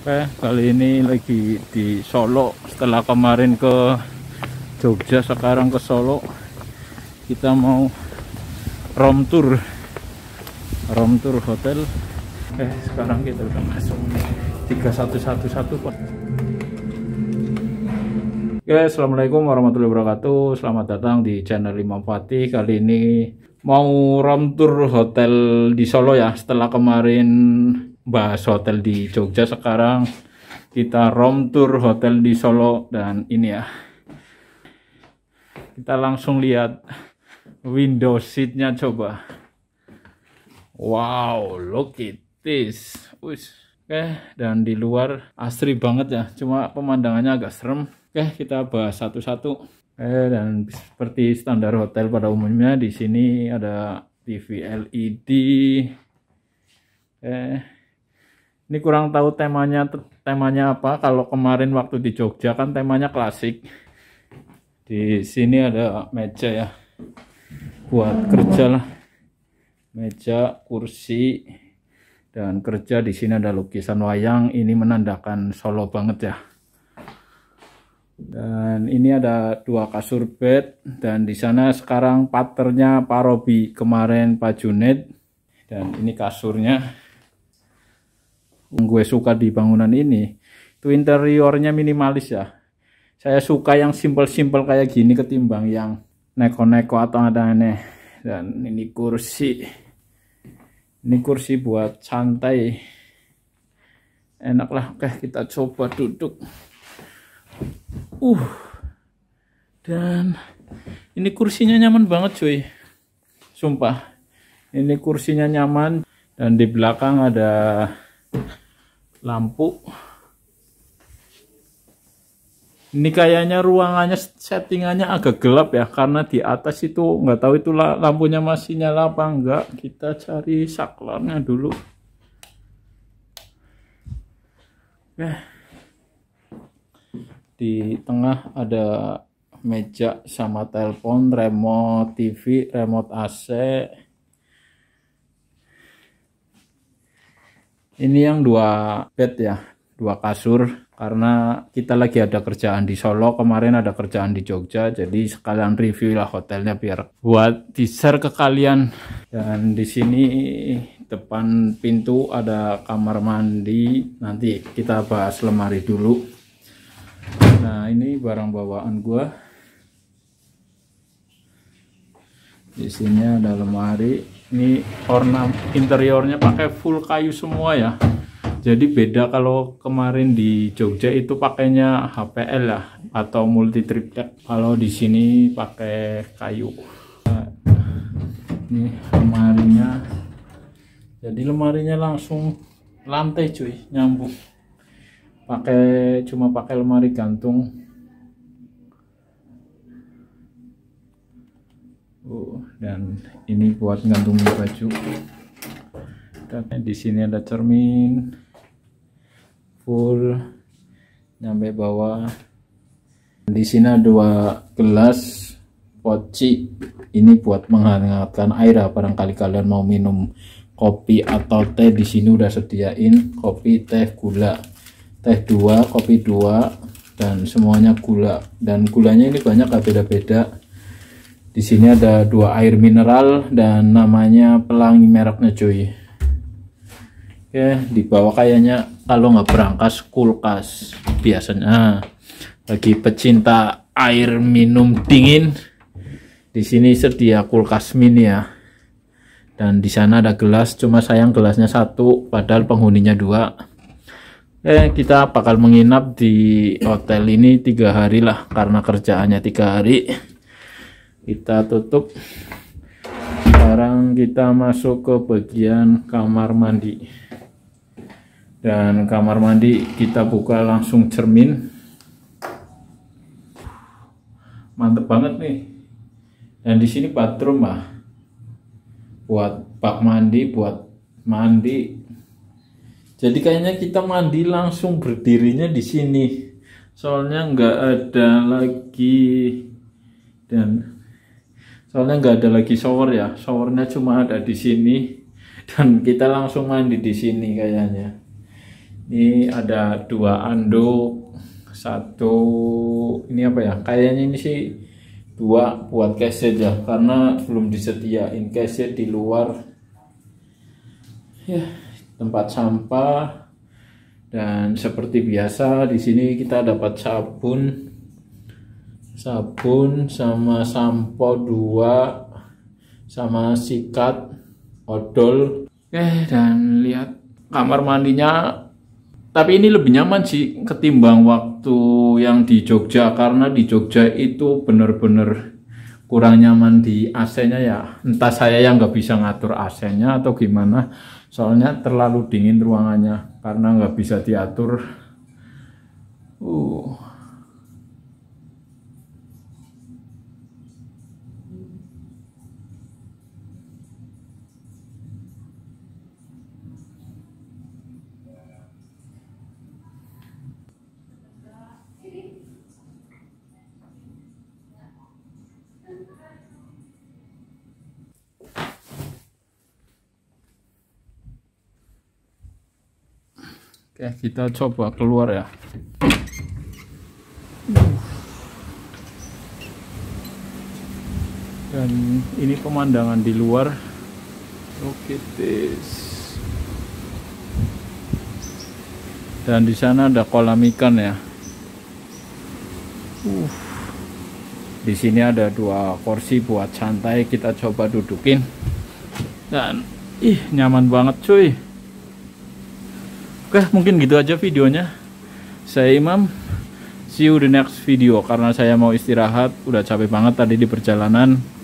Oke, eh, kali ini lagi di Solo. Setelah kemarin ke Jogja, sekarang ke Solo. Kita mau rom tour. Rom tour hotel. oke eh, sekarang kita udah masuk tiga satu satu Pak. Oke, ya, Assalamualaikum warahmatullahi wabarakatuh. Selamat datang di channel lima Fatih. Kali ini mau rom tour hotel di Solo ya. Setelah kemarin bahas hotel di Jogja sekarang kita room tour hotel di Solo dan ini ya kita langsung lihat window seatnya coba wow look it this Uish. oke dan di luar asri banget ya cuma pemandangannya agak serem oke kita bahas satu-satu okay, dan seperti standar hotel pada umumnya di sini ada TV LED eh ini kurang tahu temanya temanya apa kalau kemarin waktu di Jogja kan temanya klasik di sini ada meja ya buat kerja lah meja kursi dan kerja di sini ada lukisan wayang ini menandakan Solo banget ya dan ini ada dua kasur bed dan di sana sekarang paternya Pak Robi kemarin Pak Junet dan ini kasurnya gue suka di bangunan ini itu interiornya minimalis ya saya suka yang simple-simple kayak gini ketimbang yang neko-neko atau ada aneh dan ini kursi ini kursi buat santai enaklah oke kita coba duduk uh dan ini kursinya nyaman banget cuy sumpah ini kursinya nyaman dan di belakang ada lampu ini kayaknya ruangannya settingannya agak gelap ya karena di atas itu nggak tahu itu lampunya masih nyala apa enggak kita cari saklarnya dulu Oke. Eh. di tengah ada meja sama telepon remote TV remote AC Ini yang dua bed ya, dua kasur karena kita lagi ada kerjaan di Solo kemarin ada kerjaan di Jogja jadi sekalian review lah hotelnya biar buat di share ke kalian dan di sini depan pintu ada kamar mandi nanti kita bahas lemari dulu nah ini barang bawaan gua isinya ada lemari ini ornam interiornya pakai full kayu semua ya jadi beda kalau kemarin di Jogja itu pakainya HPL lah atau multi triplek kalau di sini pakai kayu ini lemarinya jadi lemarinya langsung lantai cuy nyambung pakai cuma pakai lemari gantung uh, dan ini buat gantung baju dan di sini ada cermin full sampai bawah di sini ada dua gelas poci ini buat menghangatkan air ya. barangkali kalian mau minum kopi atau teh di sini udah sediain kopi teh gula teh dua kopi dua dan semuanya gula dan gulanya ini banyak beda-beda di sini ada dua air mineral dan namanya pelangi mereknya cuy. Oke, ya, di bawah kayaknya kalau nggak berangkas kulkas biasanya bagi pecinta air minum dingin di sini sedia kulkas mini ya dan di sana ada gelas cuma sayang gelasnya satu padahal penghuninya dua eh kita bakal menginap di hotel ini tiga hari lah karena kerjaannya tiga hari kita tutup sekarang kita masuk ke bagian kamar mandi dan kamar mandi kita buka langsung cermin mantep banget nih dan di sini bathroom ah. buat bak mandi buat mandi jadi kayaknya kita mandi langsung berdirinya di sini soalnya nggak ada lagi dan soalnya nggak ada lagi shower ya showernya cuma ada di sini dan kita langsung mandi di sini kayaknya ini ada dua anduk satu ini apa ya kayaknya ini sih dua buat case ya karena belum disediain case di luar ya tempat sampah dan seperti biasa di sini kita dapat sabun sabun sama sampo dua sama sikat odol eh dan lihat kamar mandinya tapi ini lebih nyaman sih ketimbang waktu yang di Jogja karena di Jogja itu bener-bener kurang nyaman di AC-nya ya entah saya yang nggak bisa ngatur AC-nya atau gimana soalnya terlalu dingin ruangannya karena nggak bisa diatur uh Oke, kita coba keluar ya. Dan ini pemandangan di luar. oke at this. Dan di sana ada kolam ikan ya. Uh. Di sini ada dua kursi buat santai kita coba dudukin. Dan ih nyaman banget cuy. Oke mungkin gitu aja videonya Saya Imam See you the next video Karena saya mau istirahat Udah capek banget tadi di perjalanan